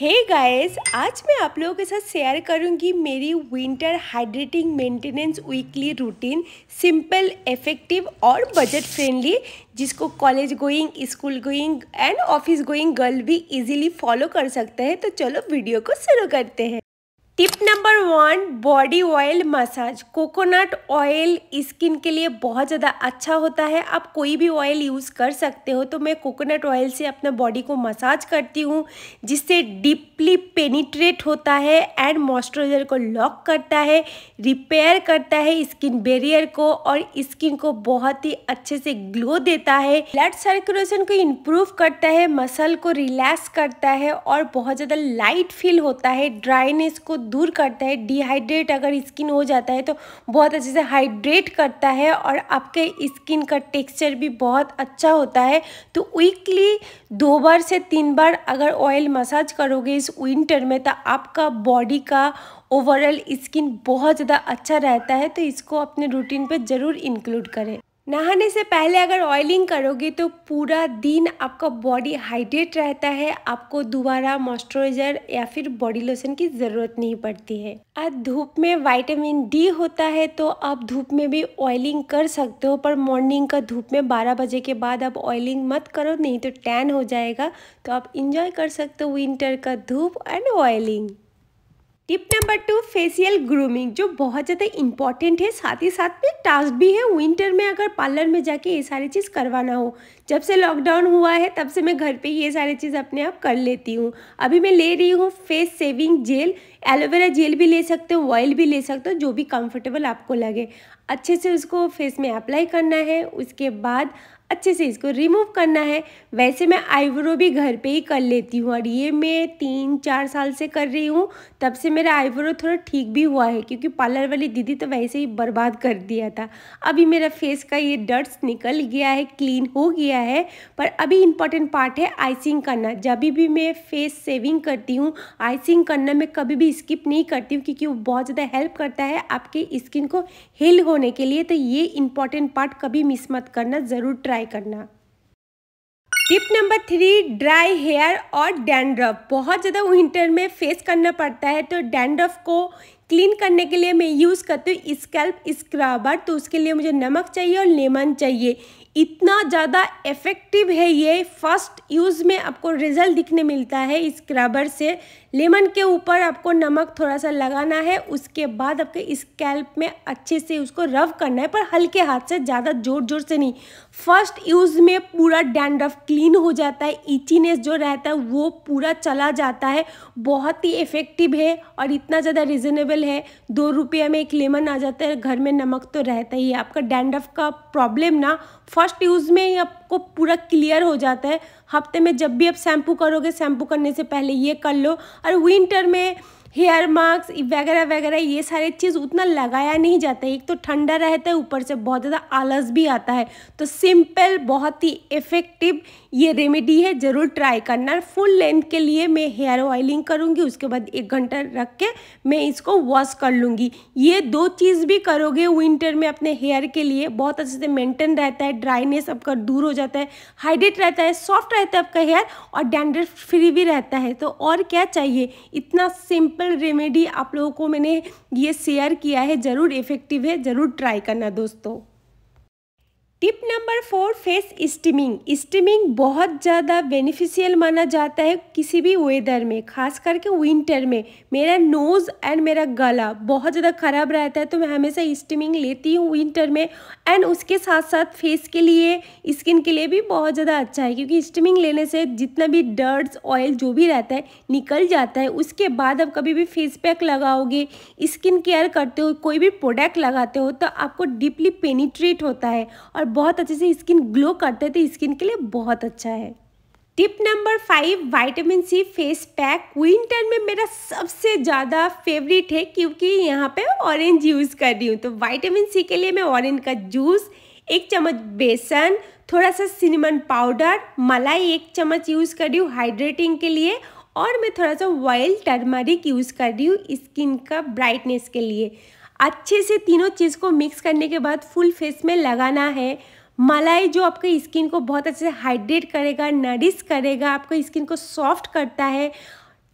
हे hey guys आज मैं आप लोगों के साथ शेयर करूंगी मेरी winter hydrating maintenance weekly routine simple effective और बजट फ्रेंडली जिसको college going school going and office going girl भी इजीली फॉलो कर सकते हैं तो चलो वीडियो को शुरू करते हैं tip number one body oil massage coconut oil skin के लिए बहुत ज़्यादा अच्छा होता है आप कोई भी ऑयल यूज़ कर सकते हो तो मैं कोकोनट ऑयल से अपना बॉडी को मसाज करती हूँ जिससे डीपली पेनिट्रेट होता है एंड मॉइस्चराइजर को लॉक करता है रिपेयर करता है स्किन बेरियर को और स्किन को बहुत ही अच्छे से ग्लो देता है ब्लड सर्कुलेशन को इम्प्रूव करता है मसल को रिलैक्स करता है और बहुत ज़्यादा लाइट फील होता है ड्राइनेस को दूर करता है डिहाइड्रेट अगर स्किन हो जाता है तो बहुत अच्छे से हाइड्रेट करता है और आपके स्किन का टेक्सचर भी बहुत अच्छा होता है तो वीकली दो बार से तीन बार अगर ऑयल मसाज करोगे इस विंटर में तो आपका बॉडी का ओवरऑल स्किन बहुत ज़्यादा अच्छा रहता है तो इसको अपने रूटीन पर ज़रूर इंक्लूड करें नहाने से पहले अगर ऑयलिंग करोगे तो पूरा दिन आपका बॉडी हाइड्रेट रहता है आपको दोबारा मॉइस्चराइजर या फिर बॉडी लोशन की ज़रूरत नहीं पड़ती है आज धूप में वाइटामिन डी होता है तो आप धूप में भी ऑयलिंग कर सकते हो पर मॉर्निंग का धूप में 12 बजे के बाद आप ऑयलिंग मत करो नहीं तो टैन हो जाएगा तो आप इंजॉय कर सकते हो विंटर का धूप and oiling tip number two facial grooming जो बहुत ज़्यादा इंपॉर्टेंट है साथ ही साथ में टास्क भी है विंटर में अगर पार्लर में जाके ये सारी चीज़ करवाना हो जब से लॉकडाउन हुआ है तब से मैं घर पे ये सारी चीज़ अपने आप कर लेती हूँ अभी मैं ले रही हूँ face shaving gel aloe vera gel भी ले सकते हो ऑयल भी ले सकते हो जो भी कंफर्टेबल आपको लगे अच्छे से उसको फेस में अप्लाई करना है उसके बाद अच्छे से इसको रिमूव करना है वैसे मैं आईब्रो भी घर पे ही कर लेती हूँ और ये मैं तीन चार साल से कर रही हूँ तब से मेरा आईब्रो थोड़ा ठीक भी हुआ है क्योंकि पार्लर वाली दीदी तो वैसे ही बर्बाद कर दिया था अभी मेरा फेस का ये डर्ट्स निकल गया है क्लीन हो गया है पर अभी इम्पॉर्टेंट पार्ट है आइसिंग करना जब भी मैं फेस सेविंग करती हूँ आइसिंग करना मैं कभी भी स्किप नहीं करती हूँ क्योंकि वो बहुत ज़्यादा हेल्प करता है आपके स्किन को हील होने के लिए तो ये इम्पॉर्टेंट पार्ट कभी मिस मत करना ज़रूर ट्राई ट्राई करना tip number three dry hair और डैंड्रफ बहुत ज़्यादा विंटर में फेस करना पड़ता है तो डैंड्रफ को क्लीन करने के लिए मैं यूज़ करती हूँ स्कैल्प स्क्रबर तो उसके लिए मुझे नमक चाहिए और लेमन चाहिए इतना ज़्यादा इफ़ेक्टिव है ये फर्स्ट यूज़ में आपको रिज़ल्ट दिखने मिलता है स्क्रबर से लेमन के ऊपर आपको नमक थोड़ा सा लगाना है उसके बाद आपके स्कैल्प में अच्छे से उसको रफ करना है पर हल्के हाथ से ज़्यादा ज़ोर ज़ोर से नहीं फर्स्ट यूज़ में पूरा डैंड्रफ क्लीन हो जाता है इचीनेस जो रहता है वो पूरा चला जाता है बहुत ही इफ़ेक्टिव है और इतना ज़्यादा रिजनेबल फेशियल है दो रुपये में एक लेमन आ जाता है घर में नमक तो रहता ही है आपका डैंडफ का प्रॉब्लम ना फर्स्ट यूज़ में ही आपको पूरा क्लियर हो जाता है हफ्ते में जब भी आप शैम्पू करोगे शैम्पू करने से पहले ये कर लो और विंटर में हेयर मास्क वगैरह वगैरह ये सारे चीज़ उतना लगाया नहीं जाता है एक तो ठंडा रहता है ऊपर से बहुत ज़्यादा आलस भी आता है तो सिंपल बहुत ही इफ़ेक्टिव ये रेमेडी है ज़रूर ट्राई करना फुल लेंथ के लिए मैं हेयर ऑयलिंग करूँगी उसके बाद एक घंटा रख के मैं इसको वॉश कर लूँगी ये दो चीज़ भी करोगे विंटर में अपने हेयर के लिए बहुत अच्छे से मेंटेन रहता है ड्राइनेस आपका दूर हो जाता है हाइड्रेट रहता है सॉफ्ट रहता है आपका हेयर और डैंड्रफ फ्री भी रहता है तो और क्या चाहिए इतना सिंपल सिंपल रेमेडी आप लोगों को मैंने ये शेयर किया है ज़रूर इफ़ेक्टिव है ज़रूर ट्राई करना दोस्तों tip number four face steaming steaming बहुत ज़्यादा बेनिफिशियल माना जाता है किसी भी वेदर में खास करके विंटर में मेरा नोज़ एंड मेरा गला बहुत ज़्यादा ख़राब रहता है तो मैं हमेशा स्टीमिंग लेती हूँ विंटर में एंड उसके साथ साथ फेस के लिए स्किन के लिए भी बहुत ज़्यादा अच्छा है क्योंकि स्टीमिंग लेने से जितना भी डर्ट्स ऑयल जो भी रहता है निकल जाता है उसके बाद आप कभी भी फेस पैक लगाओगे स्किन केयर करते हो कोई भी प्रोडक्ट लगाते हो तो आपको डीपली पेनिट्रेट होता है और बहुत अच्छे से स्किन ग्लो करते थे तो स्किन के लिए बहुत अच्छा है tip number five vitamin C face pack winter में मेरा सबसे ज़्यादा फेवरेट है क्योंकि यहाँ पे ऑरेंज यूज़ कर रही हूँ तो वाइटामिन सी के लिए मैं ऑरेंज का जूस एक चम्मच बेसन थोड़ा सा सिनेमन पाउडर मलाई एक चम्मच यूज़ कर रही हूँ हाइड्रेटिंग के लिए और मैं थोड़ा सा वाइल्ड टर्मरिक यूज़ कर रही हूँ स्किन का ब्राइटनेस के लिए अच्छे से तीनों चीज़ को मिक्स करने के बाद फुल फेस में लगाना है मलाई जो आपके स्किन को बहुत अच्छे से हाइड्रेट करेगा नरिश करेगा आपके स्किन को सॉफ्ट करता है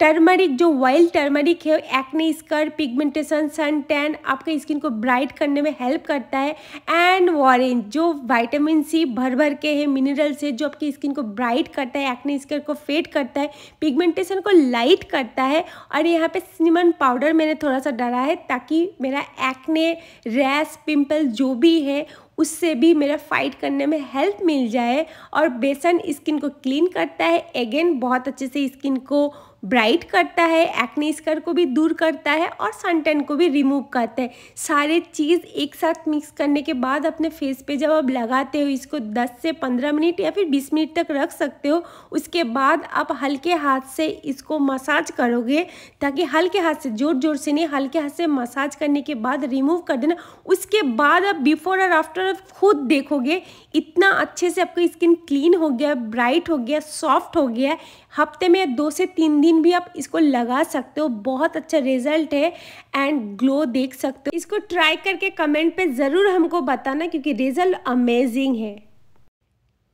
टर्मरिक जो वाइल्ड टर्मरिक है acne scar pigmentation sun tan आपके स्किन को ब्राइट करने में हेल्प करता है एंड वॉरेंज जो वाइटामिन सी भर भर के है मिनरल्स है जो आपकी स्किन को ब्राइट करता है एक्ने स्कर को फेड करता है पिगमेंटेशन को लाइट करता है और यहाँ पे सिनेमन पाउडर मैंने थोड़ा सा डाला है ताकि मेरा एक्ने रैश पिम्पल जो भी है उससे भी मेरा फाइट करने में हेल्प मिल जाए और बेसन स्किन को क्लीन करता है अगेन बहुत अच्छे से स्किन को ब्राइट करता है एक्ने स्कर को भी दूर करता है और सनटेन को भी रिमूव करता है सारे चीज़ एक साथ मिक्स करने के बाद अपने फेस पे जब आप लगाते हो इसको 10 से 15 मिनट या फिर 20 मिनट तक रख सकते हो उसके बाद आप हल्के हाथ से इसको मसाज करोगे ताकि हल्के हाथ से जोर जोर से नहीं हल्के हाथ से मसाज करने के बाद रिमूव कर देना उसके बाद आप बिफोर और आफ्टर आप खुद देखोगे इतना अच्छे से आपकी स्किन क्लीन हो गया ब्राइट हो गया सॉफ्ट हो गया हफ्ते में दो से तीन दिन भी आप इसको लगा सकते हो बहुत अच्छा रिजल्ट है एंड ग्लो देख सकते हो इसको ट्राई करके कमेंट पे ज़रूर हमको बताना क्योंकि रिजल्ट अमेजिंग है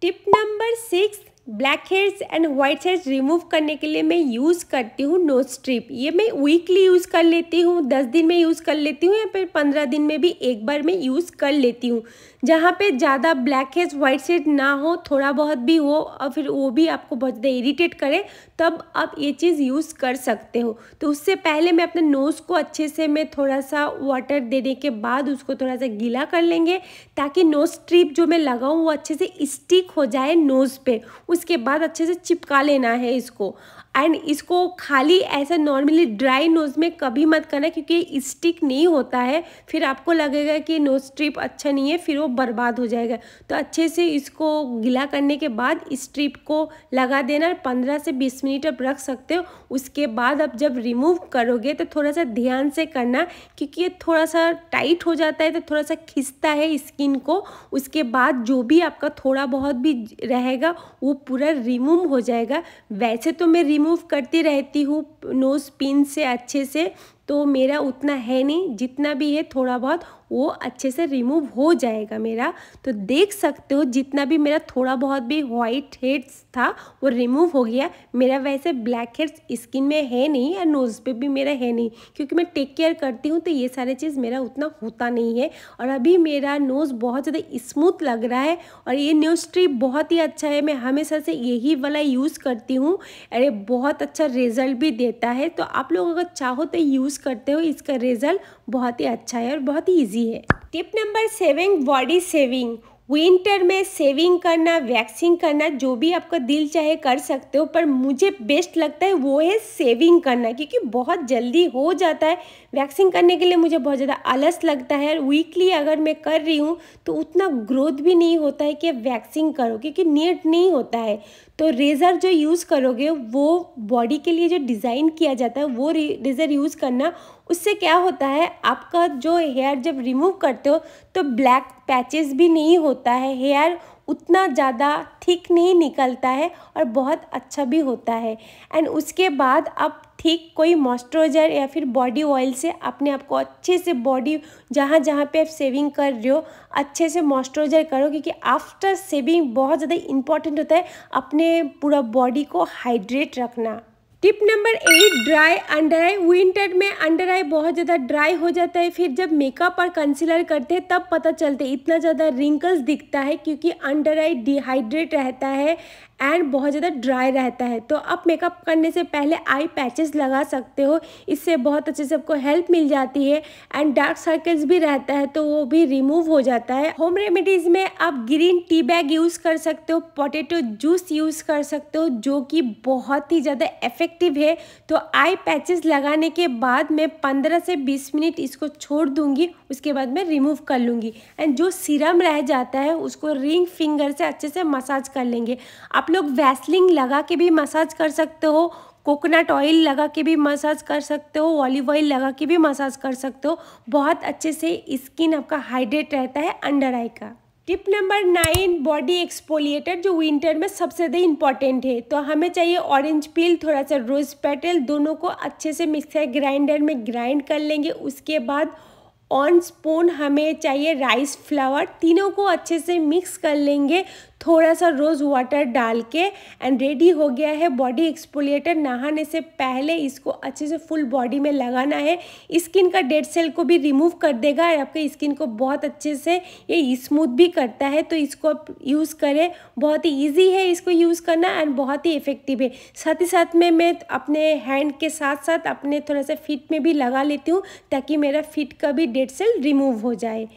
tip number six black heads and white heads remove करने के लिए मैं यूज़ करती हूँ नो स्ट्रिप ये मैं वीकली यूज़ कर लेती हूँ दस दिन में यूज़ कर लेती हूँ या फिर पंद्रह दिन में भी एक बार मैं यूज़ कर लेती हूँ जहाँ पे ज़्यादा ब्लैक हेयर्स व्हाइट हेयर ना हो थोड़ा बहुत भी हो और फिर वो भी आपको बहुत ज़्यादा इरीटेट करे तब आप ये चीज़ यूज़ कर सकते हो तो उससे पहले मैं अपने नोज़ को अच्छे से मैं थोड़ा सा वाटर देने के बाद उसको थोड़ा सा गीला कर लेंगे ताकि नोज़ स्ट्रिप जो मैं लगाऊँ वो अच्छे से स्टिक हो जाए नोज़ पे उसके बाद अच्छे से चिपका लेना है इसको एंड इसको खाली ऐसा नॉर्मली ड्राई नोज़ में कभी मत करना क्योंकि स्टिक नहीं होता है फिर आपको लगेगा कि नोज स्ट्रिप अच्छा नहीं है फिर वो बर्बाद हो जाएगा तो अच्छे से इसको गीला करने के बाद स्ट्रिप को लगा देना पंद्रह से बीस मिनट आप रख सकते हो उसके बाद आप जब रिमूव करोगे तो थोड़ा सा ध्यान से करना क्योंकि ये थोड़ा सा टाइट हो जाता है तो थोड़ा सा खिंचता है स्किन को उसके बाद जो भी आपका थोड़ा बहुत भी रहेगा वो पूरा रिमूव हो जाएगा वैसे तो मैं रिमूव करती रहती हूँ नोज़ पिन से अच्छे से तो मेरा उतना है नहीं जितना भी है थोड़ा बहुत वो अच्छे से रिमूव हो जाएगा मेरा तो देख सकते हो जितना भी मेरा थोड़ा बहुत भी वाइट हेड्स था वो रिमूव हो गया मेरा वैसे ब्लैक हेड्स स्किन में है नहीं या नोज़ पे भी मेरा है नहीं क्योंकि मैं टेक केयर करती हूँ तो ये सारे चीज़ मेरा उतना होता नहीं है और अभी मेरा नोज़ बहुत ज़्यादा स्मूथ लग रहा है और ये न्यूज स्ट्रिप बहुत ही अच्छा है मैं हमेशा से यही वाला यूज़ करती हूँ अरे बहुत अच्छा रिजल्ट भी देता है तो आप लोग अगर चाहो तो यूज़ यूज़ करते हो इसका रिजल्ट बहुत ही अच्छा है और बहुत ही ईजी है tip number seven body shaving winter में सेविंग करना वैक्सिंग करना जो भी आपका दिल चाहे कर सकते हो पर मुझे बेस्ट लगता है वो है सेविंग करना क्योंकि बहुत जल्दी हो जाता है वैक्सिंग करने के लिए मुझे बहुत ज़्यादा आलस लगता है वीकली अगर मैं कर रही हूँ तो उतना ग्रोथ भी नहीं होता है कि वैक्सिंग करो क्योंकि नेट नहीं होता है तो रेज़र जो यूज़ करोगे वो बॉडी के लिए जो डिज़ाइन किया जाता है वो रेज़र यूज़ करना उससे क्या होता है आपका जो हेयर जब रिमूव करते हो तो ब्लैक पैचेस भी नहीं होता है हेयर उतना ज़्यादा ठीक नहीं निकलता है और बहुत अच्छा भी होता है एंड उसके बाद आप ठीक कोई मॉइस्चराइजर या फिर बॉडी ऑयल से अपने आप को अच्छे से बॉडी जहाँ जहाँ पे आप सेविंग कर रहे हो अच्छे से मॉइस्चराइजर करो क्योंकि आफ्टर सेविंग बहुत ज़्यादा इम्पॉर्टेंट होता है अपने पूरा बॉडी को हाइड्रेट रखना tip number eight dry under eye winter में अंडर आई बहुत ज़्यादा ड्राई हो जाता है फिर जब मेकअप और कंसीलर करते हैं तब पता चलते इतना ज़्यादा रिंकल्स दिखता है क्योंकि अंडर आई डिहाइड्रेट रहता है एंड बहुत ज़्यादा ड्राई रहता है तो आप मेकअप करने से पहले आई पैचेस लगा सकते हो इससे बहुत अच्छे से आपको हेल्प मिल जाती है एंड डार्क सर्कल्स भी रहता है तो वो भी रिमूव हो जाता है होम रेमेडीज़ में आप ग्रीन टी बैग यूज़ कर सकते हो पोटेटो जूस यूज़ कर सकते हो जो कि बहुत ही ज़्यादा इफेक्टिव है तो आई पैचेस लगाने के बाद मैं पंद्रह से बीस मिनट इसको छोड़ दूंगी उसके बाद मैं रिमूव कर लूँगी एंड जो सीरम रह जाता है उसको रिंग फिंगर से अच्छे से मसाज कर लेंगे आप लोग वैसलिंग लगा के भी मसाज कर सकते हो कोकोनट ऑयल लगा के भी मसाज कर सकते हो ऑलिव ऑयल लगा के भी मसाज कर सकते हो बहुत अच्छे से स्किन आपका हाइड्रेट रहता है अंडर आई का tip number nine body exfoliator जो विंटर में सबसे ज़्यादा इंपॉर्टेंट है तो हमें चाहिए ऑरेंज पील थोड़ा सा रोज़ पेटल दोनों को अच्छे से मिक्सर ग्राइंडर में ग्राइंड कर लेंगे उसके बाद ऑन स्पून हमें चाहिए राइस फ्लावर तीनों को अच्छे से मिक्स कर लेंगे थोड़ा सा रोज़ वाटर डाल के एंड रेडी हो गया है बॉडी एक्सपोलिएटर नहाने से पहले इसको अच्छे से फुल बॉडी में लगाना है स्किन का डेड सेल को भी रिमूव कर देगा और आपके स्किन को बहुत अच्छे से ये स्मूथ भी करता है तो इसको आप यूज़ करें बहुत ही ईजी है इसको यूज़ करना एंड बहुत ही इफ़ेक्टिव है साथ ही साथ में मैं अपने हैंड के साथ साथ अपने थोड़ा सा फिट में भी लगा लेती हूँ ताकि मेरा फिट का भी डेड सेल रिमूव हो जाए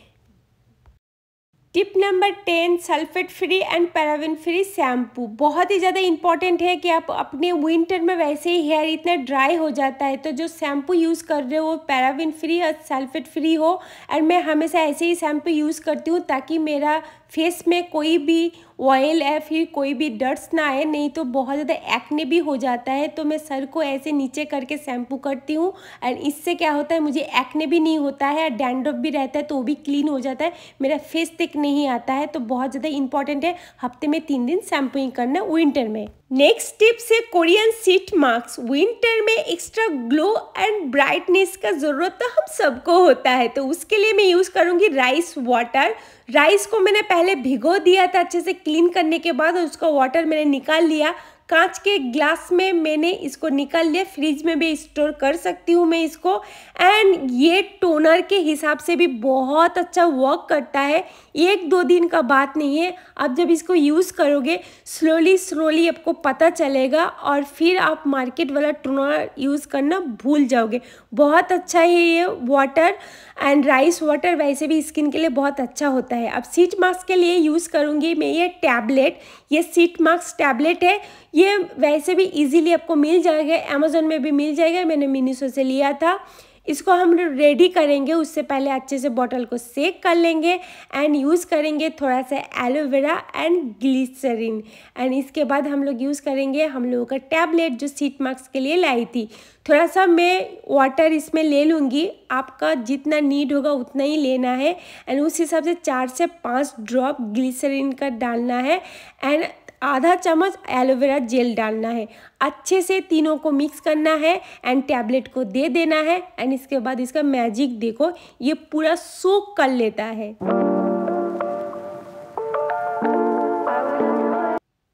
tip number ten sulphate free and paraben free shampoo बहुत ही ज़्यादा इंपॉर्टेंट है कि आप अपने विंटर में वैसे ही हेयर इतना ड्राई हो जाता है तो जो शैम्पू यूज़ कर रहे हो वो पैराविन फ्री और सल्फेट फ्री हो और मैं हमेशा ऐसे ही शैम्पू यूज़ करती हूँ ताकि मेरा फेस में कोई भी ऑयल या फिर कोई भी डर्ट्स ना आए नहीं तो बहुत ज़्यादा एक्ने भी हो जाता है तो मैं सर को ऐसे नीचे करके शैम्पू करती हूँ एंड इससे क्या होता है मुझे एक्ने भी नहीं होता है डैंड्रफ भी रहता है तो वो भी क्लीन हो जाता है मेरा फेस तक तो नहीं आता है तो बहुत ज़्यादा इंपॉर्टेंट है हफ्ते में तीन दिन शैम्पूइंग करना विंटर में नेक्स्ट टिप से कोरियन सीट मार्क्स विंटर में एक्स्ट्रा ग्लो एंड ब्राइटनेस का ज़रूरत तो हम सबको होता है तो उसके लिए मैं यूज़ करूंगी राइस वाटर राइस को मैंने पहले भिगो दिया था अच्छे से क्लीन करने के बाद उसका वाटर मैंने निकाल लिया कांच के ग्लास में मैंने इसको निकाल लिया फ्रिज में भी स्टोर कर सकती हूँ मैं इसको एंड ये टोनर के हिसाब से भी बहुत अच्छा वर्क करता है एक दो दिन का बात नहीं है आप जब इसको यूज़ करोगे स्लोली स्लोली आपको पता चलेगा और फिर आप मार्केट वाला टोनर यूज़ करना भूल जाओगे बहुत अच्छा है ये वाटर एंड राइस वाटर वैसे भी स्किन के लिए बहुत अच्छा होता है अब सीट मास्क के लिए यूज़ करूँगी मैं ये टैबलेट ये सीट मास्क टैबलेट है ये वैसे भी इजीली आपको मिल जाएगा अमेजोन में भी मिल जाएगा मैंने मिनीसो से लिया था इसको हम रेडी करेंगे उससे पहले अच्छे से बॉटल को सेक कर लेंगे एंड यूज़ करेंगे थोड़ा सा एलोवेरा एंड ग्लिसरीन एंड इसके बाद हम लोग यूज़ करेंगे हम लोगों का टैबलेट जो सीट मार्क्स के लिए लाई थी थोड़ा सा मैं वाटर इसमें ले लूँगी आपका जितना नीड होगा उतना ही लेना है एंड उस हिसाब से चार से पाँच ड्रॉप ग्लिसरीन का डालना है एंड आधा चम्मच एलोवेरा जेल डालना है अच्छे से तीनों को मिक्स करना है एंड टैबलेट को दे देना है एंड इसके बाद इसका मैजिक देखो ये पूरा सूख कर लेता है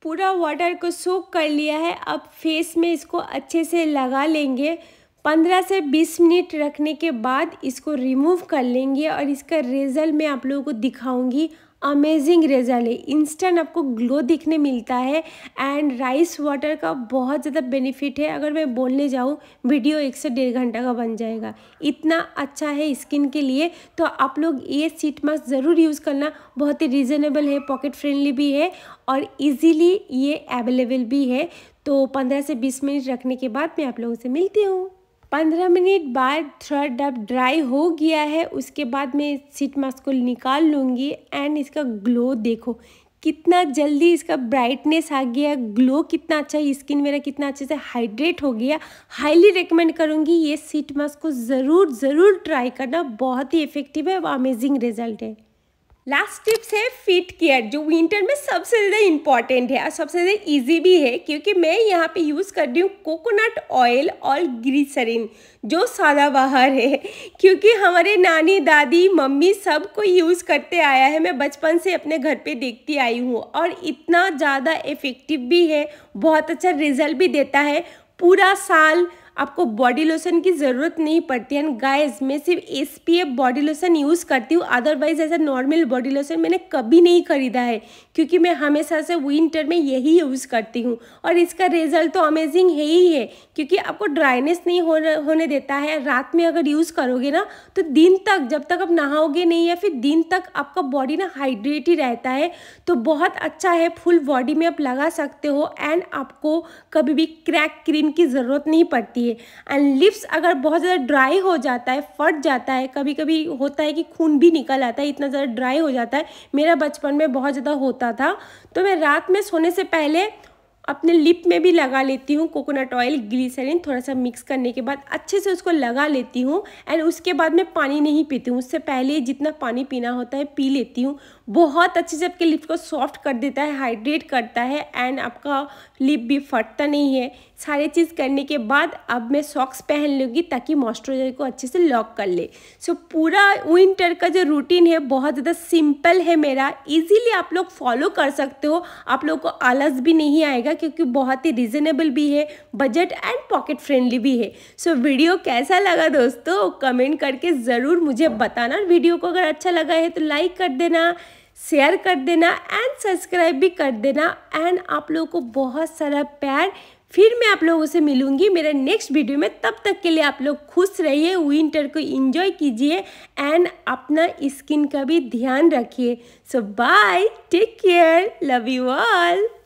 पूरा वाटर को सूख कर लिया है अब फेस में इसको अच्छे से लगा लेंगे पंद्रह से बीस मिनट रखने के बाद इसको रिमूव कर लेंगे और इसका रिजल्ट मैं आप लोगों को दिखाऊंगी अमेजिंग रिजल्ट है इंस्टेंट आपको ग्लो दिखने मिलता है एंड राइस वाटर का बहुत ज़्यादा बेनिफिट है अगर मैं बोलने जाऊँ वीडियो एक से डेढ़ घंटा का बन जाएगा इतना अच्छा है स्किन के लिए तो आप लोग ये सीट मास्क ज़रूर यूज़ करना बहुत ही रिजनेबल है पॉकेट फ्रेंडली भी है और ईजीली ये अवेलेबल भी है तो पंद्रह से बीस मिनट रखने के बाद मैं आप लोगों से मिलती हूँ पंद्रह मिनट बाद थोड़ा डब ड्राई हो गया है उसके बाद मैं सीट मास्क को निकाल लूँगी एंड इसका ग्लो देखो कितना जल्दी इसका ब्राइटनेस आ गया ग्लो कितना अच्छा है स्किन मेरा कितना अच्छे से हाइड्रेट हो गया हाईली रिकमेंड करूँगी ये सीट मास्क को ज़रूर ज़रूर ट्राई करना बहुत ही इफ़ेक्टिव है अमेजिंग रिजल्ट है लास्ट टिप्स है फिट केयर जो विंटर में सबसे ज़्यादा इम्पॉर्टेंट है और सबसे ज़्यादा इजी भी है क्योंकि मैं यहाँ पे यूज़ कर रही हूँ कोकोनट ऑयल और ग्रीसरीन जो बाहर है क्योंकि हमारे नानी दादी मम्मी सब को यूज़ करते आया है मैं बचपन से अपने घर पे देखती आई हूँ और इतना ज़्यादा इफ़ेक्टिव भी है बहुत अच्छा रिजल्ट भी देता है पूरा साल आपको बॉडी लोशन की ज़रूरत नहीं पड़ती एंड गाइस मैं सिर्फ S P F body lotion use करती हूँ अदरवाइज ऐसा नॉर्मल बॉडी लोशन मैंने कभी नहीं खरीदा है क्योंकि मैं हमेशा से विंटर में यही यूज़ करती हूँ और इसका रिजल्ट तो अमेजिंग है ही है क्योंकि आपको ड्राइनेस नहीं हो होने देता है रात में अगर यूज़ करोगे ना तो दिन तक जब तक आप नहाओगे नहीं या फिर दिन तक आपका बॉडी ना हाइड्रेट ही रहता है तो बहुत अच्छा है फुल बॉडी में आप लगा सकते हो एंड आपको कभी भी क्रैक क्रीम की ज़रूरत नहीं पड़ती है चाहिए एंड लिप्स अगर बहुत ज़्यादा ड्राई हो जाता है फट जाता है कभी कभी होता है कि खून भी निकल आता है इतना ज़्यादा ड्राई हो जाता है मेरा बचपन में बहुत ज़्यादा होता था तो मैं रात में सोने से पहले अपने लिप में भी लगा लेती हूँ कोकोनट ऑयल ग्लिसरीन थोड़ा सा मिक्स करने के बाद अच्छे से उसको लगा लेती हूँ एंड उसके बाद मैं पानी नहीं पीती हूँ उससे पहले जितना पानी पीना होता है पी लेती हूँ बहुत अच्छे से आपके लिप को सॉफ्ट कर देता है हाइड्रेट करता है एंड आपका लिप भी फटता नहीं है सारे चीज़ करने के बाद अब मैं सॉक्स पहन लूँगी ताकि मॉइस्चराइजर को अच्छे से लॉक कर ले सो so, पूरा विंटर का जो रूटीन है बहुत ज़्यादा सिंपल है मेरा इजीली आप लोग फॉलो कर सकते हो आप लोगों को आलस भी नहीं आएगा क्योंकि बहुत ही रिजनेबल भी है बजट एंड पॉकेट फ्रेंडली भी है सो so, वीडियो कैसा लगा दोस्तों कमेंट करके ज़रूर मुझे बताना वीडियो को अगर अच्छा लगा है तो लाइक कर देना शेयर कर देना एंड सब्सक्राइब भी कर देना एंड आप लोगों को बहुत सारा प्यार फिर मैं आप लोगों से मिलूंगी मेरे नेक्स्ट वीडियो में तब तक के लिए आप लोग खुश रहिए विंटर को एंजॉय कीजिए एंड अपना स्किन का भी ध्यान रखिए so bye take care love you all